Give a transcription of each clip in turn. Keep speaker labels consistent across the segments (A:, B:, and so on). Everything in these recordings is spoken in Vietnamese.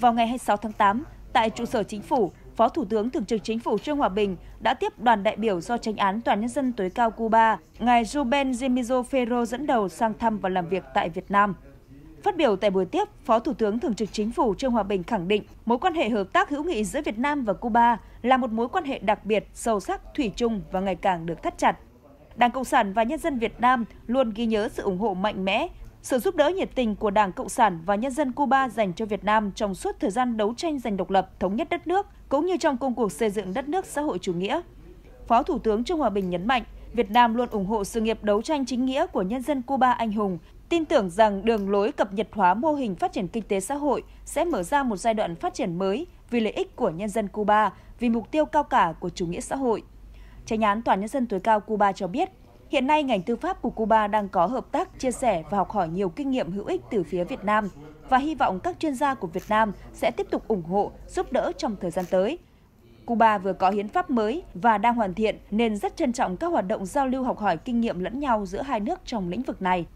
A: Vào ngày 26 tháng 8, tại trụ sở chính phủ, Phó Thủ tướng Thường trực Chính phủ Trương Hòa Bình đã tiếp đoàn đại biểu do tranh án Tòa nhân dân tối cao Cuba, ngài Ruben Jimizo Ferro dẫn đầu sang thăm và làm việc tại Việt Nam. Phát biểu tại buổi tiếp, Phó Thủ tướng Thường trực Chính phủ Trương Hòa Bình khẳng định mối quan hệ hợp tác hữu nghị giữa Việt Nam và Cuba là một mối quan hệ đặc biệt, sâu sắc, thủy chung và ngày càng được thắt chặt. Đảng Cộng sản và nhân dân Việt Nam luôn ghi nhớ sự ủng hộ mạnh mẽ, sự giúp đỡ nhiệt tình của Đảng Cộng sản và nhân dân Cuba dành cho Việt Nam trong suốt thời gian đấu tranh giành độc lập, thống nhất đất nước cũng như trong công cuộc xây dựng đất nước xã hội chủ nghĩa. Phó Thủ tướng Trương Hòa Bình nhấn mạnh, Việt Nam luôn ủng hộ sự nghiệp đấu tranh chính nghĩa của nhân dân Cuba anh hùng, tin tưởng rằng đường lối cập nhật hóa mô hình phát triển kinh tế xã hội sẽ mở ra một giai đoạn phát triển mới vì lợi ích của nhân dân Cuba, vì mục tiêu cao cả của chủ nghĩa xã hội. Tranh án Tòa nhân dân tối cao Cuba cho biết, Hiện nay, ngành tư pháp của Cuba đang có hợp tác, chia sẻ và học hỏi nhiều kinh nghiệm hữu ích từ phía Việt Nam và hy vọng các chuyên gia của Việt Nam sẽ tiếp tục ủng hộ, giúp đỡ trong thời gian tới. Cuba vừa có hiến pháp mới và đang hoàn thiện nên rất trân trọng các hoạt động giao lưu học hỏi kinh nghiệm lẫn nhau giữa hai nước trong lĩnh vực này.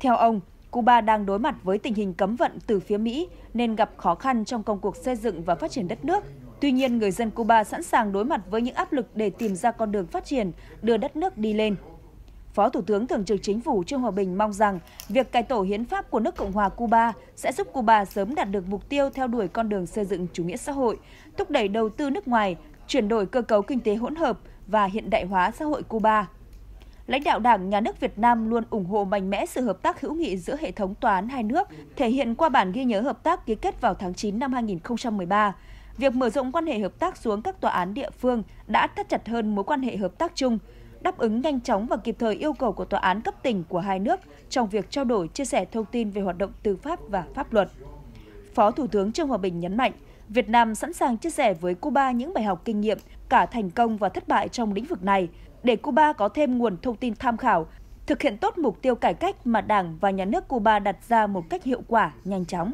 A: Theo ông, Cuba đang đối mặt với tình hình cấm vận từ phía Mỹ nên gặp khó khăn trong công cuộc xây dựng và phát triển đất nước. Tuy nhiên, người dân Cuba sẵn sàng đối mặt với những áp lực để tìm ra con đường phát triển, đưa đất nước đi lên. Phó Thủ tướng Thường trực Chính phủ Trương Hòa Bình mong rằng việc cải tổ hiến pháp của nước Cộng hòa Cuba sẽ giúp Cuba sớm đạt được mục tiêu theo đuổi con đường xây dựng chủ nghĩa xã hội, thúc đẩy đầu tư nước ngoài, chuyển đổi cơ cấu kinh tế hỗn hợp và hiện đại hóa xã hội Cuba. Lãnh đạo Đảng, Nhà nước Việt Nam luôn ủng hộ mạnh mẽ sự hợp tác hữu nghị giữa hệ thống tòa án hai nước, thể hiện qua bản ghi nhớ hợp tác ký kết vào tháng 9 năm 2013 việc mở rộng quan hệ hợp tác xuống các tòa án địa phương đã thắt chặt hơn mối quan hệ hợp tác chung, đáp ứng nhanh chóng và kịp thời yêu cầu của tòa án cấp tỉnh của hai nước trong việc trao đổi, chia sẻ thông tin về hoạt động tư pháp và pháp luật. Phó Thủ tướng Trương Hòa Bình nhấn mạnh, Việt Nam sẵn sàng chia sẻ với Cuba những bài học kinh nghiệm, cả thành công và thất bại trong lĩnh vực này, để Cuba có thêm nguồn thông tin tham khảo, thực hiện tốt mục tiêu cải cách mà Đảng và Nhà nước Cuba đặt ra một cách hiệu quả, nhanh chóng.